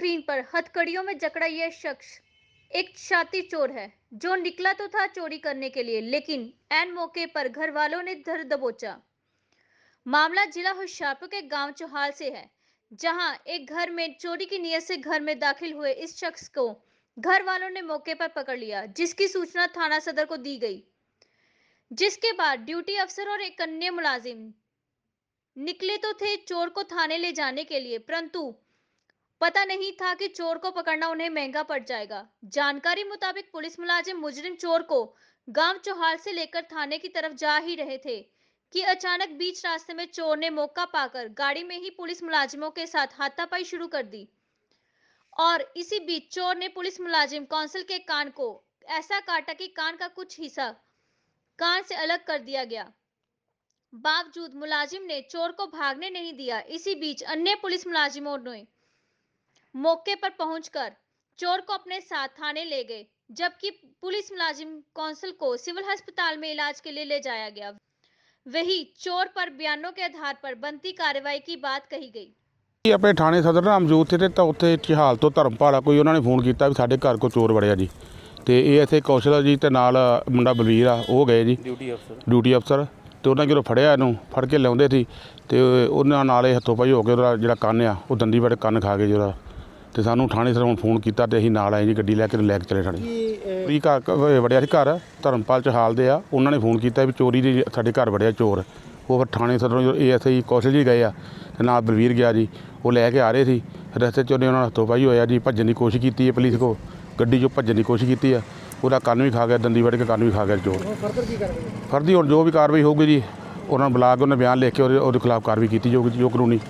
screen पर हथकड़ियों में जकड़ा यह शख्स एक छाती चोर है जो निकला तो था चोरी करने के लिए लेकिन एन मौके पर घर वालों ने धर दबोचा मामला जिला होशियारपुर के गांव चौहाल से है जहां एक घर में चोरी की नियत से घर में दाखिल हुए इस शख्स को घर वालों ने मौके पर पकड़ लिया जिसकी सूचना थाना सदर को दी गई जिसके बाद ड्यूटी अफसर और एक अन्य मुलाजिम निकले तो थे चोर को थाने ले जाने के लिए परंतु पता नहीं था कि चोर को पकड़ना उन्हें महंगा पड़ जाएगा जानकारी मुताबिक पुलिस मुलाजिम मुजरिम चोर को गांव चौहाल से लेकर थाने की तरफ जा ही रहे थे कि अचानक बीच रास्ते में चोर ने मौका पाकर गाड़ी में ही पुलिस मुलाजिमों के साथ हाथापाई शुरू कर दी और इसी बीच चोर ने पुलिस मुलाजिम कौंसिल के कान को ऐसा काटा कि कान का कुछ हिस्सा कान से अलग कर दिया गया बावजूद मुलाजिम ने चोर को भागने नहीं दिया इसी बीच अन्य पुलिस मुलाजिमों ने मौके पर पहुंचकर चोर को अपने साथ थाने ले गए जबकि पुलिस मुलाजिम कौंसल को सिविल अस्पताल में इलाज के लिए ले जाया गया वही चोर पर बयानों के आधार पर बनती कार्रवाई की बात कही गई ਜੀ ਆਪਣੇ ਥਾਣੇ ਸਦਰ ਰਾਮ ਜੂਥ ਤੇ ਤਾਂ ਉੱਥੇ ਚਿਹਾਲ ਤੋਂ ਧਰਮਪਾਲਾ ਕੋਈ ਉਹਨਾਂ ਨੇ ਫੋਨ ਕੀਤਾ ਵੀ ਸਾਡੇ ਘਰ ਕੋ ਚੋਰ ਵੜਿਆ ਜੀ ਤੇ ਇਹ ਇੱਥੇ ਕੌਸ਼ਲ ਆ ਜੀ ਤੇ ਨਾਲ ਮੁੰਡਾ ਬਲਵੀਰ ਆ ਉਹ ਗਏ ਜੀ ਡਿਊਟੀ ਅਫਸਰ ਡਿਊਟੀ ਅਫਸਰ ਤੇ ਉਹਨਾਂ ਜਦੋਂ ਫੜਿਆ ਇਹਨੂੰ ਫੜ ਕੇ ਲਿਆਉਂਦੇ ਸੀ ਤੇ ਉਹਨਾਂ ਨਾਲ ਇਹ ਹੱਥੋਂ ਪਾਈ ਹੋ ਕੇ ਉਹਦਾ ਜਿਹੜਾ ਕੰਨ ਆ ਉਹ ਦੰਦੀ ਵੜ ਕੰਨ ਖਾ ਗਏ ਜਿਹੜਾ ਤੇ ਸਾਨੂੰ ਥਾਣੇ ਸਰ ਹੁਣ ਫੋਨ ਕੀਤਾ ਤੇ ਅਸੀਂ ਨਾਲ ਆਏ ਜੀ ਗੱਡੀ ਲੈ ਕੇ ਲੈ ਕੇ ਚਲੇ ਥਾਣੇ ਵੀ ਘਰ ਵੜਿਆ ਸੀ ਘਰ ਧਰਮਪਾਲ ਹਾਲ ਦੇ ਆ ਉਹਨਾਂ ਨੇ ਫੋਨ ਕੀਤਾ ਵੀ ਚੋਰੀ ਦੀ ਸਾਡੇ ਘਰ ਵੜਿਆ ਚੋਰ ਉਹ ਫਿਰ ਥਾਣੇ ਸਰ ਏਐਸਆਈ ਕੌਸ਼ਲ ਜੀ ਗਏ ਆ ਤੇ ਨਾਲ ਬਲਵੀਰ ਗਿਆ ਜੀ ਉਹ ਲੈ ਕੇ ਆ ਰਹੇ ਸੀ ਰਸਤੇ 'ਚ ਉਹਨੇ ਉਹਨਾਂ ਹੱਥੋਂ ਪਾਈ ਹੋਇਆ ਜੀ ਭੱਜਣ ਦੀ ਕੋਸ਼ਿਸ਼ ਕੀਤੀ ਹੈ ਪੁਲਿਸ ਕੋ ਗੱਡੀ 'ਚੋਂ ਭੱਜਣ ਦੀ ਕੋਸ਼ਿਸ਼ ਕੀਤੀ ਆ ਉਹਦਾ ਕੰਨ ਵੀ ਖਾ ਗਿਆ ਦੰਦੀ ਵੜ ਕੇ ਕੰਨ ਵੀ ਖਾ ਗਿਆ ਚੋਰ ਫਰਦੀ ਹੁਣ ਜੋ ਵੀ ਕਾਰਵਾਈ ਹੋਊਗੀ ਜੀ ਉਹਨਾਂ ਨੂੰ ਬੁਲਾ ਕੇ ਉਹਨੇ ਬਿਆਨ ਲਿਖ ਕੇ ਉਹਦੇ ਖਿਲਾਫ ਕਾਰਵਾਈ ਕੀਤੀ ਜਾਊਗੀ ਜੋ ਕਾਨੂੰਨੀ